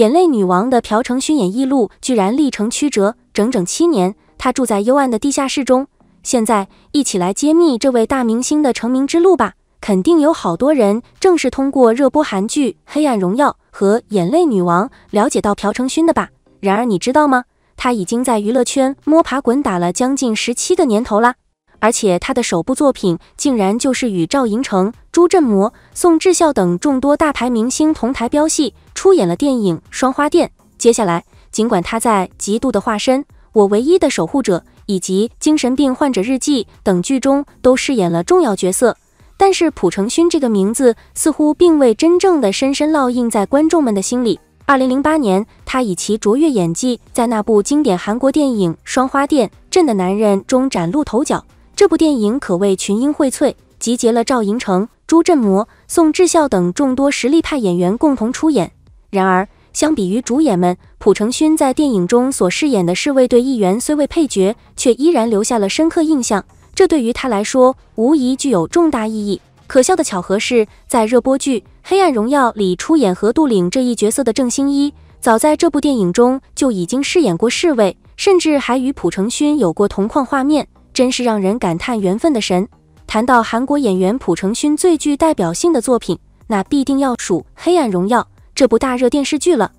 《眼泪女王》的朴成勋演绎路居然历程曲折，整整七年，他住在幽暗的地下室中。现在，一起来揭秘这位大明星的成名之路吧！肯定有好多人正是通过热播韩剧《黑暗荣耀》和《眼泪女王》了解到朴成勋的吧？然而，你知道吗？他已经在娱乐圈摸爬滚打了将近十七个年头啦！而且他的首部作品竟然就是与赵寅成、朱振模、宋智孝等众多大牌明星同台飙戏，出演了电影《双花店》。接下来，尽管他在《极度的化身》《我唯一的守护者》以及《精神病患者日记》等剧中都饰演了重要角色，但是朴成勋这个名字似乎并未真正的深深烙印在观众们的心里。二零零八年，他以其卓越演技在那部经典韩国电影《双花店朕的男人》中崭露头角。这部电影可谓群英荟萃，集结了赵寅成、朱振模、宋智孝等众多实力派演员共同出演。然而，相比于主演们，蒲成勋在电影中所饰演的侍卫队议员虽为配角，却依然留下了深刻印象。这对于他来说，无疑具有重大意义。可笑的巧合是，在热播剧《黑暗荣耀》里出演河杜岭这一角色的郑兴一，早在这部电影中就已经饰演过侍卫，甚至还与蒲成勋有过同框画面。真是让人感叹缘分的神。谈到韩国演员朴成勋最具代表性的作品，那必定要数《黑暗荣耀》这部大热电视剧了。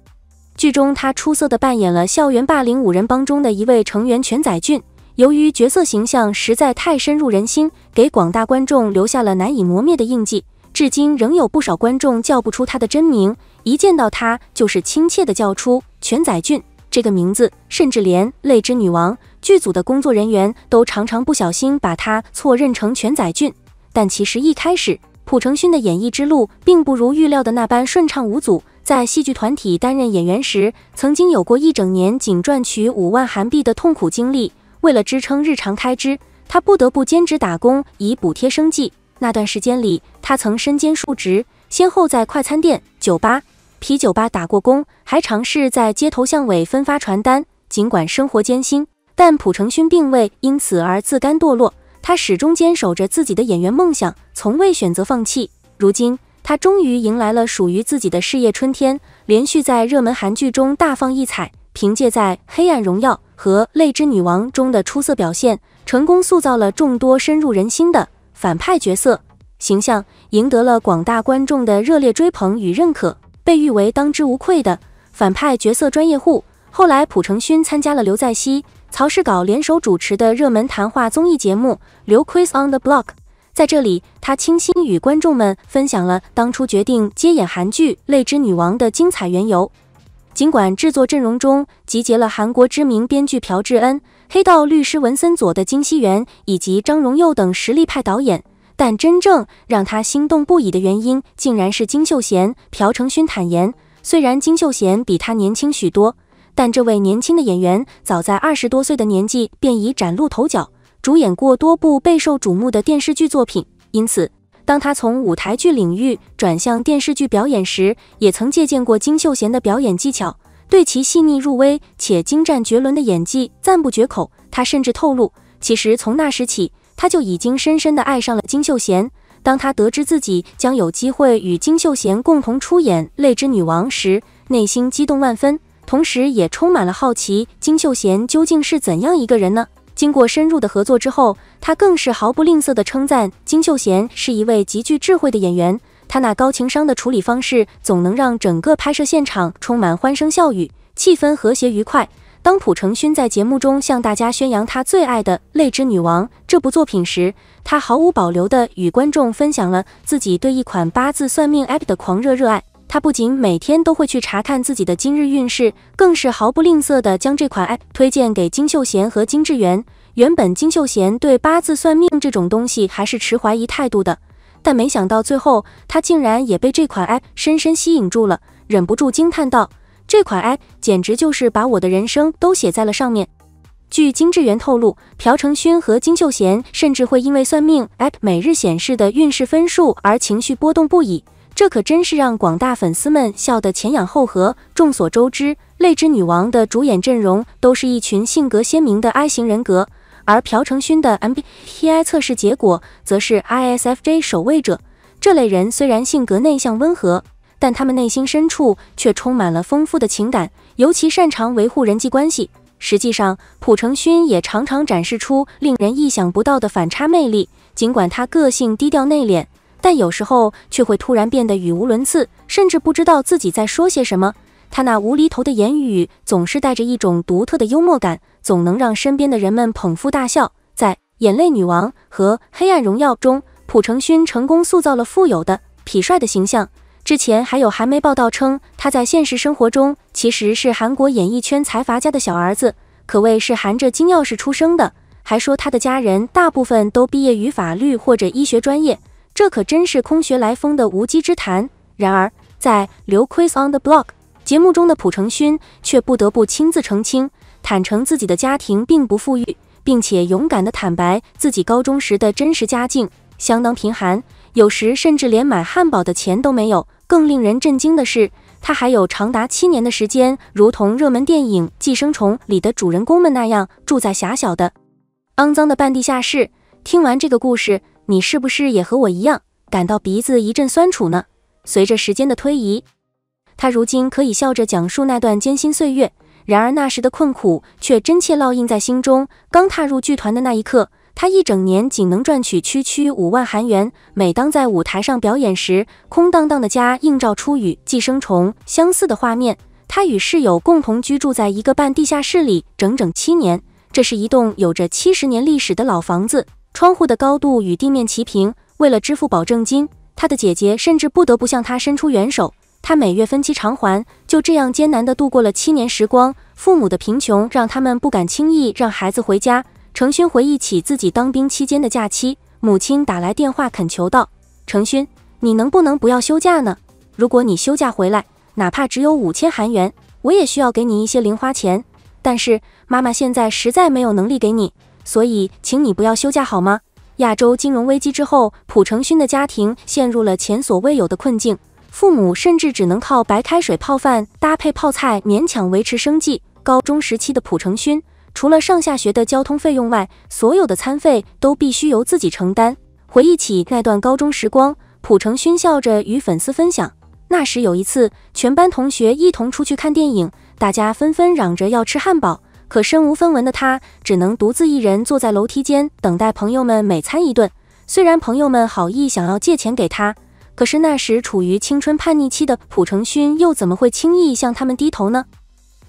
剧中他出色的扮演了校园霸凌五人帮中的一位成员全宰俊。由于角色形象实在太深入人心，给广大观众留下了难以磨灭的印记，至今仍有不少观众叫不出他的真名，一见到他就是亲切的叫出全宰俊这个名字，甚至连《泪之女王》。剧组的工作人员都常常不小心把他错认成全宰俊，但其实一开始朴成勋的演艺之路并不如预料的那般顺畅无阻。在戏剧团体担任演员时，曾经有过一整年仅赚取五万韩币的痛苦经历。为了支撑日常开支，他不得不兼职打工以补贴生计。那段时间里，他曾身兼数职，先后在快餐店、酒吧、啤酒吧打过工，还尝试在街头巷尾分发传单。尽管生活艰辛。但朴成勋并未因此而自甘堕落，他始终坚守着自己的演员梦想，从未选择放弃。如今，他终于迎来了属于自己的事业春天，连续在热门韩剧中大放异彩。凭借在《黑暗荣耀》和《泪之女王》中的出色表现，成功塑造了众多深入人心的反派角色形象，赢得了广大观众的热烈追捧与认可，被誉为当之无愧的反派角色专业户。后来，朴成勋参加了刘在熙。曹世镐联手主持的热门谈话综艺节目《刘奎斯 on the block》在这里，他倾心与观众们分享了当初决定接演韩剧《泪之女王》的精彩缘由。尽管制作阵容中集结了韩国知名编剧朴智恩、黑道律师文森佐的金熙元以及张荣佑等实力派导演，但真正让他心动不已的原因，竟然是金秀贤、朴成勋坦言，虽然金秀贤比他年轻许多。但这位年轻的演员早在二十多岁的年纪便已崭露头角，主演过多部备受瞩目的电视剧作品。因此，当他从舞台剧领域转向电视剧表演时，也曾借鉴过金秀贤的表演技巧，对其细腻入微且精湛绝伦的演技赞不绝口。他甚至透露，其实从那时起，他就已经深深地爱上了金秀贤。当他得知自己将有机会与金秀贤共同出演《泪之女王》时，内心激动万分。同时也充满了好奇，金秀贤究竟是怎样一个人呢？经过深入的合作之后，他更是毫不吝啬地称赞金秀贤是一位极具智慧的演员，他那高情商的处理方式总能让整个拍摄现场充满欢声笑语，气氛和谐愉快。当朴成勋在节目中向大家宣扬他最爱的《泪之女王》这部作品时，他毫无保留地与观众分享了自己对一款八字算命 App 的狂热热爱。他不仅每天都会去查看自己的今日运势，更是毫不吝啬地将这款 app 推荐给金秀贤和金智媛。原本金秀贤对八字算命这种东西还是持怀疑态度的，但没想到最后他竟然也被这款 app 深深吸引住了，忍不住惊叹道：“这款 app 简直就是把我的人生都写在了上面。”据金智媛透露，朴成勋和金秀贤甚至会因为算命 app 每日显示的运势分数而情绪波动不已。这可真是让广大粉丝们笑得前仰后合。众所周知，泪之女王的主演阵容都是一群性格鲜明的 I 型人格，而朴成勋的 MBTI 测试结果则是 ISFJ 守卫者。这类人虽然性格内向温和，但他们内心深处却充满了丰富的情感，尤其擅长维护人际关系。实际上，朴成勋也常常展示出令人意想不到的反差魅力。尽管他个性低调内敛。但有时候却会突然变得语无伦次，甚至不知道自己在说些什么。他那无厘头的言语总是带着一种独特的幽默感，总能让身边的人们捧腹大笑。在《眼泪女王》和《黑暗荣耀》中，朴成勋成功塑造了富有的痞帅的形象。之前还有韩媒报道称，他在现实生活中其实是韩国演艺圈财阀家的小儿子，可谓是含着金钥匙出生的。还说他的家人大部分都毕业于法律或者医学专业。这可真是空穴来风的无稽之谈。然而，在《刘奎斯 on the b l o c k 节目中的朴成勋却不得不亲自澄清，坦诚自己的家庭并不富裕，并且勇敢地坦白自己高中时的真实家境相当贫寒，有时甚至连买汉堡的钱都没有。更令人震惊的是，他还有长达七年的时间，如同热门电影《寄生虫》里的主人公们那样，住在狭小的、肮脏的半地下室。听完这个故事。你是不是也和我一样感到鼻子一阵酸楚呢？随着时间的推移，他如今可以笑着讲述那段艰辛岁月，然而那时的困苦却真切烙印在心中。刚踏入剧团的那一刻，他一整年仅能赚取区区五万韩元。每当在舞台上表演时，空荡荡的家映照出与寄生虫相似的画面。他与室友共同居住在一个半地下室里，整整七年。这是一栋有着七十年历史的老房子。窗户的高度与地面齐平。为了支付保证金，他的姐姐甚至不得不向他伸出援手。他每月分期偿还，就这样艰难地度过了七年时光。父母的贫穷让他们不敢轻易让孩子回家。程勋回忆起自己当兵期间的假期，母亲打来电话恳求道：“程勋，你能不能不要休假呢？如果你休假回来，哪怕只有五千韩元，我也需要给你一些零花钱。但是妈妈现在实在没有能力给你。”所以，请你不要休假好吗？亚洲金融危机之后，朴成勋的家庭陷入了前所未有的困境，父母甚至只能靠白开水泡饭搭配泡菜勉强维持生计。高中时期的朴成勋，除了上下学的交通费用外，所有的餐费都必须由自己承担。回忆起那段高中时光，朴成勋笑着与粉丝分享，那时有一次，全班同学一同出去看电影，大家纷纷嚷着要吃汉堡。可身无分文的他，只能独自一人坐在楼梯间等待朋友们每餐一顿。虽然朋友们好意想要借钱给他，可是那时处于青春叛逆期的蒲成勋又怎么会轻易向他们低头呢？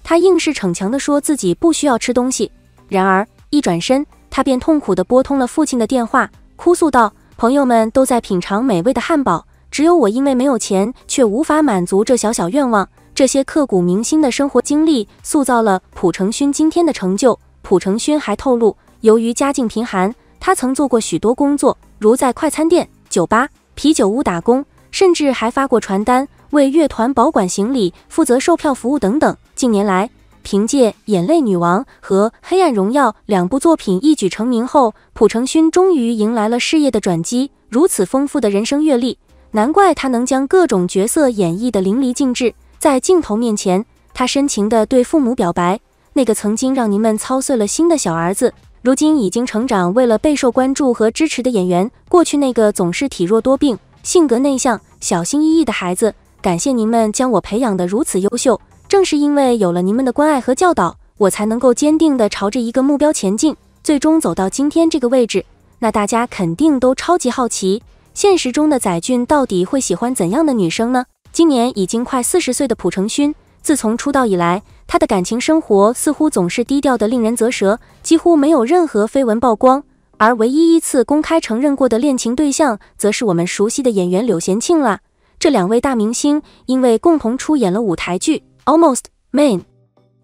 他硬是逞强地说自己不需要吃东西。然而一转身，他便痛苦地拨通了父亲的电话，哭诉道：“朋友们都在品尝美味的汉堡，只有我因为没有钱，却无法满足这小小愿望。”这些刻骨铭心的生活经历塑造了朴成勋今天的成就。朴成勋还透露，由于家境贫寒，他曾做过许多工作，如在快餐店、酒吧、啤酒屋打工，甚至还发过传单，为乐团保管行李，负责售票服务等等。近年来，凭借《眼泪女王》和《黑暗荣耀》两部作品一举成名后，朴成勋终于迎来了事业的转机。如此丰富的人生阅历，难怪他能将各种角色演绎得淋漓尽致。在镜头面前，他深情地对父母表白：“那个曾经让您们操碎了心的小儿子，如今已经成长为了备受关注和支持的演员。过去那个总是体弱多病、性格内向、小心翼翼的孩子，感谢您们将我培养得如此优秀。正是因为有了您们的关爱和教导，我才能够坚定地朝着一个目标前进，最终走到今天这个位置。”那大家肯定都超级好奇，现实中的宰俊到底会喜欢怎样的女生呢？今年已经快四十岁的朴成勋，自从出道以来，他的感情生活似乎总是低调的令人啧舌，几乎没有任何绯闻曝光。而唯一一次公开承认过的恋情对象，则是我们熟悉的演员柳贤庆啦。这两位大明星因为共同出演了舞台剧《Almost m a n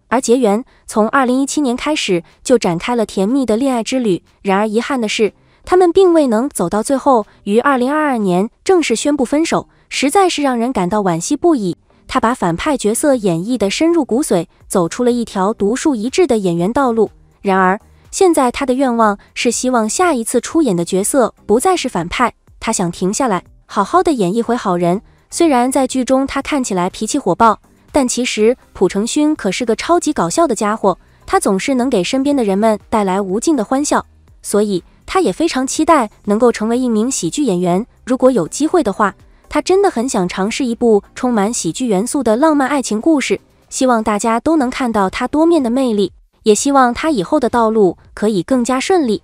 而结缘，从二零一七年开始就展开了甜蜜的恋爱之旅。然而遗憾的是，他们并未能走到最后，于二零二二年正式宣布分手。实在是让人感到惋惜不已。他把反派角色演绎的深入骨髓，走出了一条独树一帜的演员道路。然而，现在他的愿望是希望下一次出演的角色不再是反派。他想停下来，好好的演一回好人。虽然在剧中他看起来脾气火爆，但其实朴成勋可是个超级搞笑的家伙。他总是能给身边的人们带来无尽的欢笑。所以，他也非常期待能够成为一名喜剧演员。如果有机会的话。他真的很想尝试一部充满喜剧元素的浪漫爱情故事，希望大家都能看到他多面的魅力，也希望他以后的道路可以更加顺利。